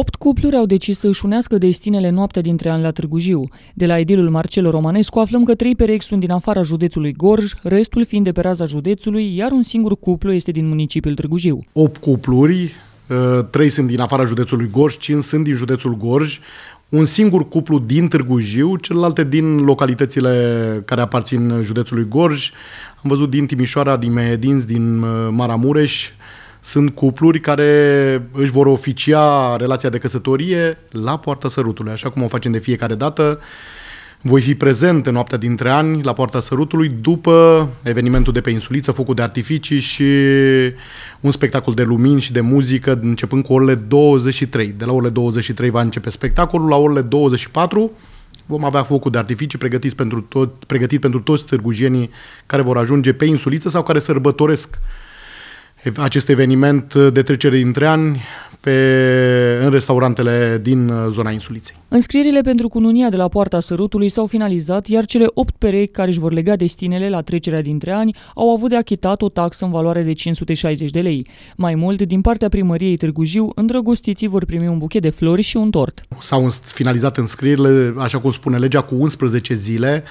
Opt cupluri au decis să își unească destinele noaptea dintre ani la Târgu Jiu. De la edilul Marcel Romanescu aflăm că trei perechi sunt din afara județului Gorj, restul fiind de pe raza județului, iar un singur cuplu este din municipiul Târgu Jiu. Opt cupluri, ă, trei sunt din afara județului Gorj, cinci sunt din județul Gorj, un singur cuplu din Târgu Jiu, celelalte din localitățile care aparțin județului Gorj. Am văzut din Timișoara, din Mehedinți, din ă, Maramureș, sunt cupluri care își vor oficia relația de căsătorie la poarta sărutului, așa cum o facem de fiecare dată. Voi fi prezent în noaptea dintre ani la Poarta Sărutului după evenimentul de pe Insuliță, focul de artificii și un spectacol de lumini și de muzică începând cu orele 23. De la orele 23 va începe spectacolul, la orele 24 vom avea focul de artificii pregătit pentru, tot, pregătit pentru toți târgujenii care vor ajunge pe Insuliță sau care sărbătoresc acest eveniment de trecere dintre ani pe, în restaurantele din zona insuliței. Înscrierile pentru cununia de la Poarta Sărutului s-au finalizat, iar cele 8 perechi care își vor lega destinele la trecerea dintre ani au avut de achitat o taxă în valoare de 560 de lei. Mai mult, din partea primăriei Târgu Jiu, îndrăgostiții vor primi un buchet de flori și un tort. S-au finalizat înscrierile, așa cum spune legea, cu 11 zile.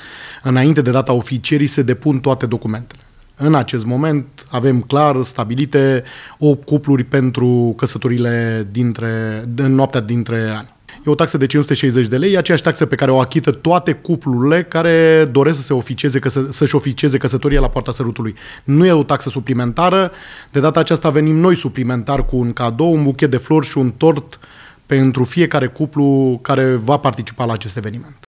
Înainte de data oficierii se depun toate documentele. În acest moment avem clar stabilite 8 cupluri pentru căsătorile dintre, în noaptea dintre ani. E o taxă de 560 de lei, e aceeași taxă pe care o achită toate cuplurile care doresc să se oficieze, căsă, să-și oficeze căsătoria la poarta sărutului. Nu e o taxă suplimentară, de data aceasta venim noi suplimentar cu un cadou, un buchet de flori și un tort pentru fiecare cuplu care va participa la acest eveniment.